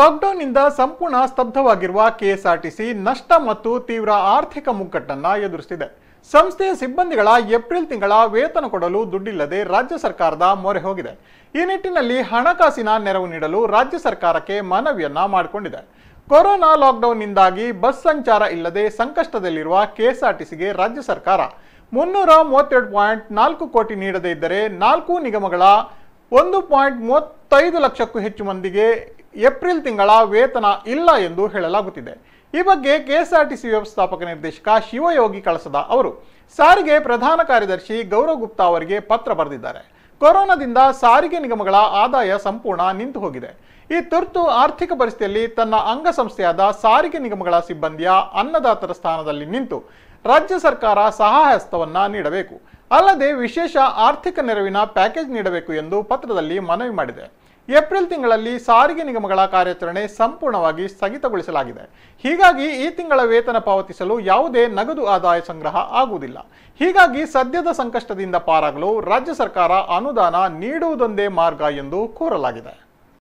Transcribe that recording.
ಲಾಕ್ಡೌನ್ನಿಂದ ಸಂಪೂರ್ಣ ಸ್ತಬ್ಧವಾಗಿರುವ ಕೆಎಸ್ಆರ್ಟಿಸಿ ನಷ್ಟ ಮತ್ತು ತೀವ್ರ ಆರ್ಥಿಕ ಮುಗ್ಗಟ್ಟನ್ನು ಎದುರಿಸಿದೆ ಸಂಸ್ಥೆಯ ಸಿಬ್ಬಂದಿಗಳ ಏಪ್ರಿಲ್ ತಿಂಗಳ ವೇತನ ಕೊಡಲು ದುಡ್ಡಿಲ್ಲದೆ ರಾಜ್ಯ ಸರ್ಕಾರದ ಮೊರೆ ಹೋಗಿದೆ ಈ ನಿಟ್ಟಿನಲ್ಲಿ ಹಣಕಾಸಿನ ನೆರವು ನೀಡಲು ರಾಜ್ಯ ಸರ್ಕಾರಕ್ಕೆ ಮನವಿಯನ್ನ ಮಾಡಿಕೊಂಡಿದೆ ಕೊರೋನಾ ಲಾಕ್ಡೌನ್ನಿಂದಾಗಿ ಬಸ್ ಸಂಚಾರ ಇಲ್ಲದೆ ಸಂಕಷ್ಟದಲ್ಲಿರುವ ಕೆಎಸ್ಆರ್ಟಿಸಿಗೆ ರಾಜ್ಯ ಸರ್ಕಾರ ಮುನ್ನೂರ ಮೂವತ್ತೆರಡು ಪಾಯಿಂಟ್ ನಾಲ್ಕು ಕೋಟಿ ನೀಡದೇ ಇದ್ದರೆ ನಾಲ್ಕು ನಿಗಮಗಳ ಒಂದು ಪಾಯಿಂಟ್ ಮೂವತ್ತೈದು ಲಕ್ಷಕ್ಕೂ ಹೆಚ್ಚು ಮಂದಿಗೆ ಏಪ್ರಿಲ್ ತಿಂಗಳ ವೇತನ ಇಲ್ಲ ಎಂದು ಹೇಳಲಾಗುತ್ತಿದೆ ಈ ಬಗ್ಗೆ ಕೆಎಸ್ಆರ್ಟಿಸಿ ವ್ಯವಸ್ಥಾಪಕ ನಿರ್ದೇಶಕ ಶಿವಯೋಗಿ ಕಳಸದ ಅವರು ಸಾರಿಗೆ ಪ್ರಧಾನ ಕಾರ್ಯದರ್ಶಿ ಗೌರವ್ ಗುಪ್ತಾ ಅವರಿಗೆ ಪತ್ರ ಬರೆದಿದ್ದಾರೆ ಕೊರೋನಾದಿಂದ ಸಾರಿಗೆ ನಿಗಮಗಳ ಆದಾಯ ಸಂಪೂರ್ಣ ನಿಂತು ಹೋಗಿದೆ ಈ ತುರ್ತು ಆರ್ಥಿಕ ಪರಿಸ್ಥಿತಿಯಲ್ಲಿ ತನ್ನ ಅಂಗಸಂಸ್ಥೆಯಾದ ಸಾರಿಗೆ ನಿಗಮಗಳ ಸಿಬ್ಬಂದಿಯ ಅನ್ನದಾತರ ಸ್ಥಾನದಲ್ಲಿ ನಿಂತು ರಾಜ್ಯ ಸರ್ಕಾರ ಸಹಾಯಹಸ್ತವನ್ನು ನೀಡಬೇಕು ಅಲ್ಲದೆ ವಿಶೇಷ ಆರ್ಥಿಕ ನೆರವಿನ ಪ್ಯಾಕೇಜ್ ನೀಡಬೇಕು ಎಂದು ಪತ್ರದಲ್ಲಿ ಮನವಿ ಮಾಡಿದೆ ಏಪ್ರಿಲ್ ತಿಂಗಳಲ್ಲಿ ಸಾರಿಗೆ ನಿಗಮಗಳ ಕಾರ್ಯಾಚರಣೆ ಸಂಪೂರ್ಣವಾಗಿ ಸ್ಥಗಿತಗೊಳಿಸಲಾಗಿದೆ ಹೀಗಾಗಿ ಈ ತಿಂಗಳ ವೇತನ ಪಾವತಿಸಲು ಯಾವುದೇ ನಗದು ಆದಾಯ ಸಂಗ್ರಹ ಆಗುವುದಿಲ್ಲ ಹೀಗಾಗಿ ಸದ್ಯದ ಸಂಕಷ್ಟದಿಂದ ಪಾರಾಗಲು ರಾಜ್ಯ ಸರ್ಕಾರ ಅನುದಾನ ನೀಡುವುದೊಂದೇ ಮಾರ್ಗ ಎಂದು ಕೋರಲಾಗಿದೆ